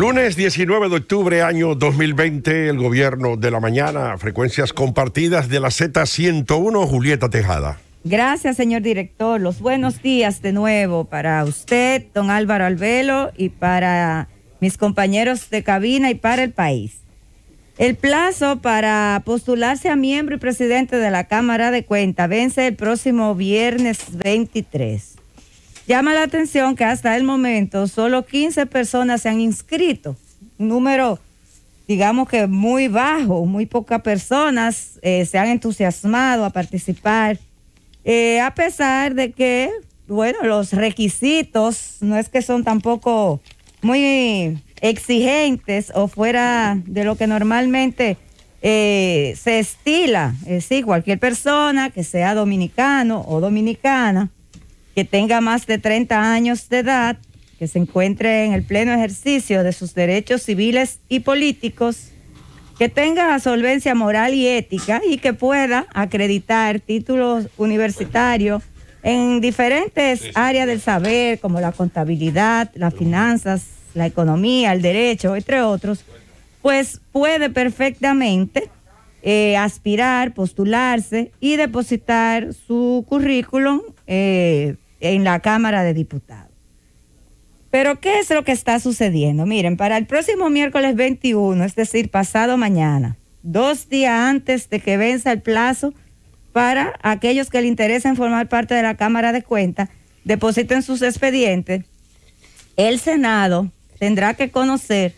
Lunes 19 de octubre, año 2020, el gobierno de la mañana, frecuencias compartidas de la Z101, Julieta Tejada. Gracias, señor director. Los buenos días de nuevo para usted, don Álvaro Alvelo, y para mis compañeros de cabina y para el país. El plazo para postularse a miembro y presidente de la Cámara de Cuentas vence el próximo viernes 23. Llama la atención que hasta el momento solo 15 personas se han inscrito, un número, digamos que muy bajo, muy pocas personas eh, se han entusiasmado a participar, eh, a pesar de que, bueno, los requisitos no es que son tampoco muy exigentes o fuera de lo que normalmente eh, se estila, es decir, cualquier persona que sea dominicano o dominicana que tenga más de 30 años de edad, que se encuentre en el pleno ejercicio de sus derechos civiles y políticos, que tenga solvencia moral y ética y que pueda acreditar títulos universitarios en diferentes áreas del saber, como la contabilidad, las finanzas, la economía, el derecho, entre otros, pues puede perfectamente eh, aspirar, postularse y depositar su currículum eh, en la Cámara de Diputados. Pero ¿qué es lo que está sucediendo? Miren, para el próximo miércoles 21, es decir, pasado mañana, dos días antes de que venza el plazo para aquellos que le interesen formar parte de la Cámara de Cuentas, depositen sus expedientes, el Senado tendrá que conocer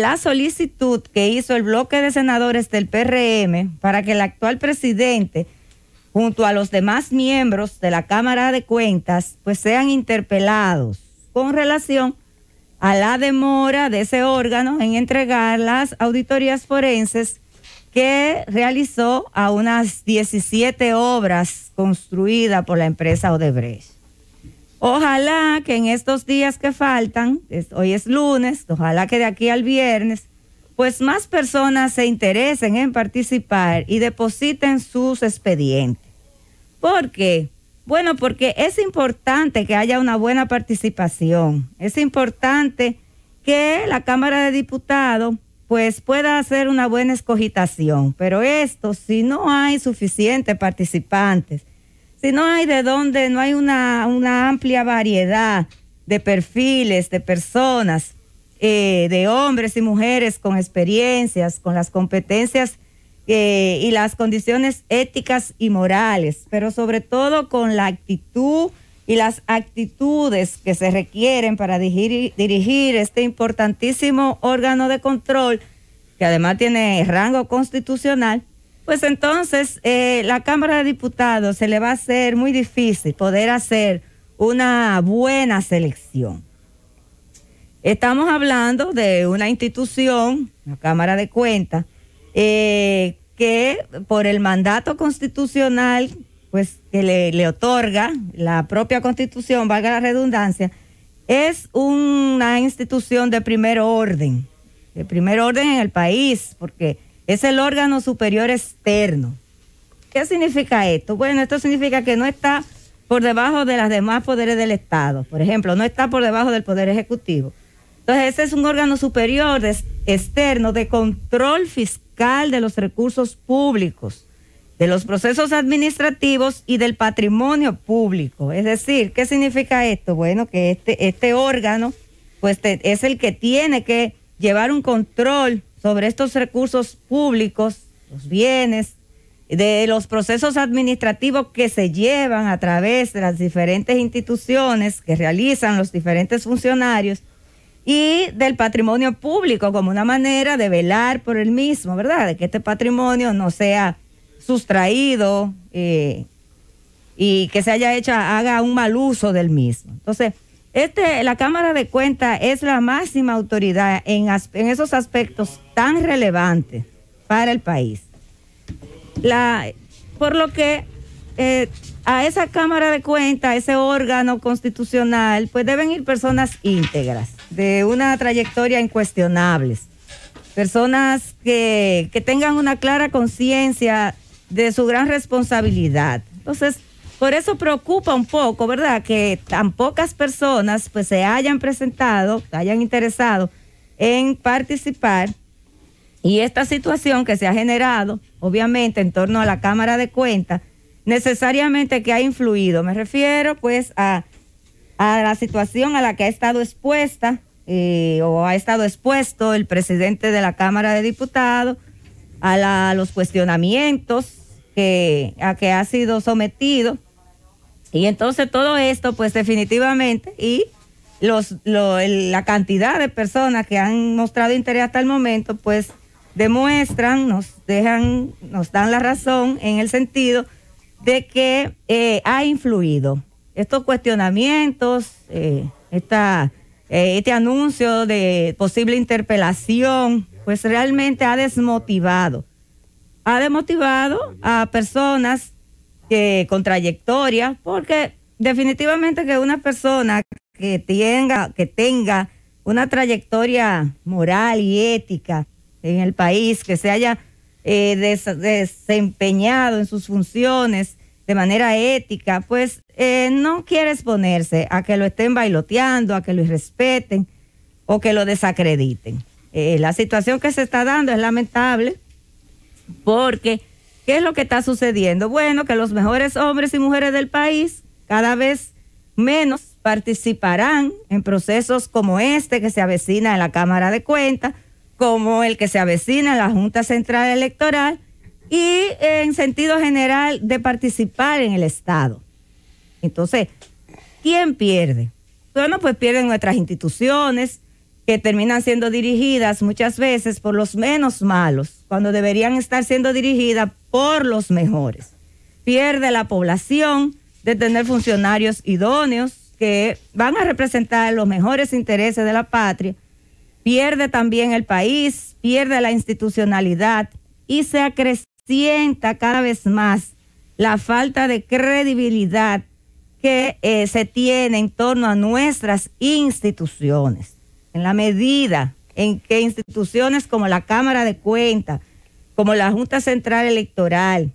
la solicitud que hizo el bloque de senadores del PRM para que el actual presidente, junto a los demás miembros de la Cámara de Cuentas, pues sean interpelados con relación a la demora de ese órgano en entregar las auditorías forenses que realizó a unas 17 obras construidas por la empresa Odebrecht. Ojalá que en estos días que faltan, hoy es lunes, ojalá que de aquí al viernes, pues más personas se interesen en participar y depositen sus expedientes. ¿Por qué? Bueno, porque es importante que haya una buena participación. Es importante que la Cámara de Diputados pues pueda hacer una buena escogitación. Pero esto, si no hay suficientes participantes, si no hay de dónde, no hay una, amplia variedad de perfiles, de personas, eh, de hombres y mujeres con experiencias, con las competencias eh, y las condiciones éticas y morales, pero sobre todo con la actitud y las actitudes que se requieren para dirigir, dirigir este importantísimo órgano de control que además tiene rango constitucional pues entonces, eh, la Cámara de Diputados se le va a hacer muy difícil poder hacer una buena selección. Estamos hablando de una institución, la Cámara de Cuentas, eh, que por el mandato constitucional pues que le, le, otorga la propia constitución, valga la redundancia, es una institución de primer orden, de primer orden en el país, porque es el órgano superior externo. ¿Qué significa esto? Bueno, esto significa que no está por debajo de los demás poderes del Estado. Por ejemplo, no está por debajo del Poder Ejecutivo. Entonces, ese es un órgano superior externo de control fiscal de los recursos públicos, de los procesos administrativos y del patrimonio público. Es decir, ¿qué significa esto? Bueno, que este, este órgano pues, es el que tiene que llevar un control sobre estos recursos públicos, los bienes, de los procesos administrativos que se llevan a través de las diferentes instituciones que realizan los diferentes funcionarios y del patrimonio público como una manera de velar por el mismo, ¿verdad? De que este patrimonio no sea sustraído eh, y que se haya hecho, haga un mal uso del mismo. Entonces, este, la Cámara de Cuentas es la máxima autoridad en, en esos aspectos tan relevantes para el país. La, por lo que eh, a esa Cámara de Cuentas, ese órgano constitucional, pues deben ir personas íntegras, de una trayectoria incuestionables, personas que, que tengan una clara conciencia de su gran responsabilidad. Entonces, por eso preocupa un poco, ¿verdad? Que tan pocas personas pues se hayan presentado, se hayan interesado en participar. Y esta situación que se ha generado, obviamente, en torno a la Cámara de Cuentas, necesariamente que ha influido. Me refiero pues a, la situación a la que ha estado expuesta eh, o ha estado expuesto el presidente de la Cámara de Diputados, a, los cuestionamientos que, a que ha sido sometido y entonces todo esto, pues definitivamente, y los, la cantidad de personas que han mostrado interés hasta el momento, pues demuestran, nos dejan, nos dan la razón en el sentido de que eh, ha influido estos cuestionamientos, eh, eh, este anuncio de posible interpelación, pues realmente ha desmotivado, ha desmotivado a personas que con trayectoria, porque definitivamente que una persona que tenga, que tenga una trayectoria moral y ética en el país, que se haya eh, desempeñado en sus funciones de manera ética, pues eh, no quiere exponerse a que lo estén bailoteando, a que lo irrespeten o que lo desacrediten. Eh, la situación que se está dando es lamentable porque ¿Qué es lo que está sucediendo? Bueno, que los mejores hombres y mujeres del país cada vez menos participarán en procesos como este que se avecina en la Cámara de Cuentas, como el que se avecina en la Junta Central Electoral y en sentido general de participar en el Estado. Entonces, ¿quién pierde? Bueno, pues pierden nuestras instituciones, que terminan siendo dirigidas muchas veces por los menos malos, cuando deberían estar siendo dirigidas por los mejores. Pierde la población de tener funcionarios idóneos que van a representar los mejores intereses de la patria, pierde también el país, pierde la institucionalidad y se acrecienta cada vez más la falta de credibilidad que eh, se tiene en torno a nuestras instituciones en la medida en que instituciones como la Cámara de Cuentas, como la Junta Central Electoral,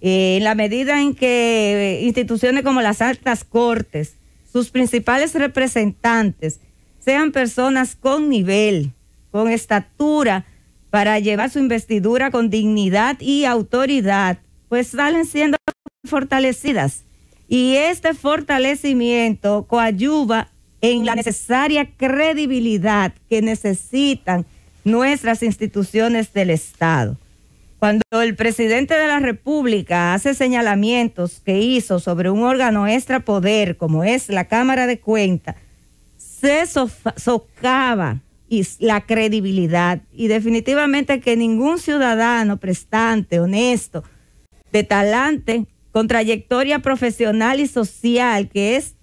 eh, en la medida en que eh, instituciones como las altas cortes, sus principales representantes, sean personas con nivel, con estatura, para llevar su investidura con dignidad y autoridad, pues salen siendo fortalecidas. Y este fortalecimiento coadyuva en la necesaria credibilidad que necesitan nuestras instituciones del Estado. Cuando el presidente de la República hace señalamientos que hizo sobre un órgano extrapoder como es la Cámara de Cuentas, se socava la credibilidad y definitivamente que ningún ciudadano prestante, honesto, de talante, con trayectoria profesional y social, que es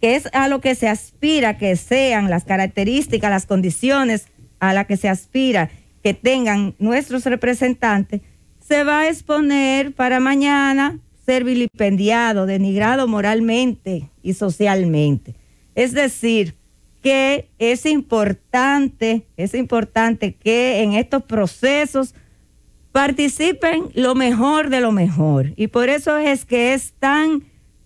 que es a lo que se aspira que sean las características, las condiciones a las que se aspira que tengan nuestros representantes, se va a exponer para mañana ser vilipendiado, denigrado moralmente y socialmente. Es decir, que es importante, es importante que en estos procesos participen lo mejor de lo mejor. Y por eso es que es tan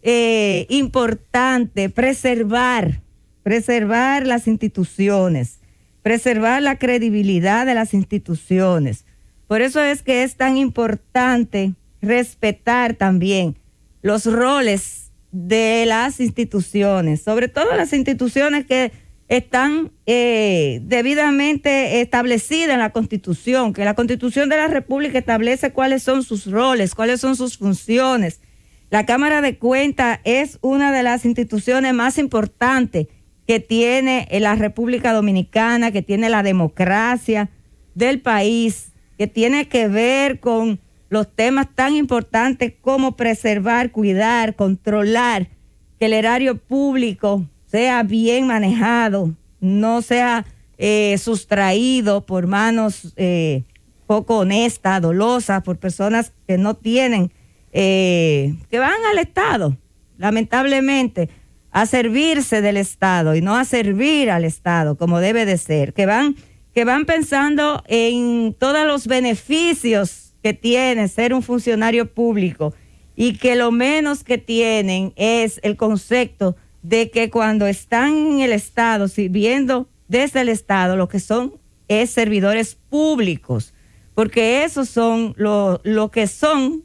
eh, importante preservar, preservar las instituciones, preservar la credibilidad de las instituciones. Por eso es que es tan importante respetar también los roles de las instituciones, sobre todo las instituciones que están eh, debidamente establecidas en la Constitución, que la Constitución de la República establece cuáles son sus roles, cuáles son sus funciones, la Cámara de Cuentas es una de las instituciones más importantes que tiene la República Dominicana, que tiene la democracia del país, que tiene que ver con los temas tan importantes como preservar, cuidar, controlar que el erario público sea bien manejado, no sea eh, sustraído por manos eh, poco honestas, dolosas, por personas que no tienen eh, que van al Estado, lamentablemente, a servirse del Estado y no a servir al Estado como debe de ser, que van, que van pensando en todos los beneficios que tiene ser un funcionario público y que lo menos que tienen es el concepto de que cuando están en el Estado, sirviendo desde el Estado, lo que son es servidores públicos, porque esos son lo, lo que son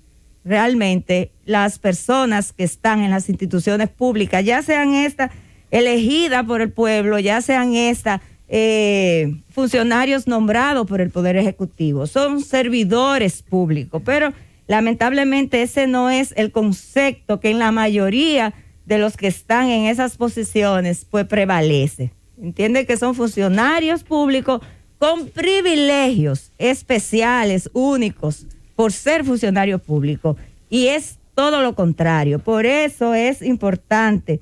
realmente las personas que están en las instituciones públicas, ya sean estas elegidas por el pueblo, ya sean estas eh, funcionarios nombrados por el Poder Ejecutivo, son servidores públicos, pero lamentablemente ese no es el concepto que en la mayoría de los que están en esas posiciones pues prevalece. Entiende que son funcionarios públicos con privilegios especiales, únicos por ser funcionario público. Y es todo lo contrario. Por eso es importante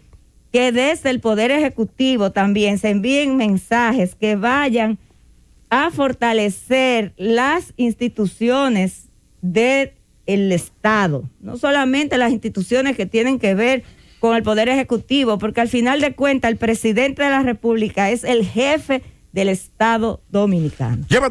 que desde el Poder Ejecutivo también se envíen mensajes que vayan a fortalecer las instituciones del Estado, no solamente las instituciones que tienen que ver con el Poder Ejecutivo, porque al final de cuentas el presidente de la República es el jefe del Estado dominicano. Lleva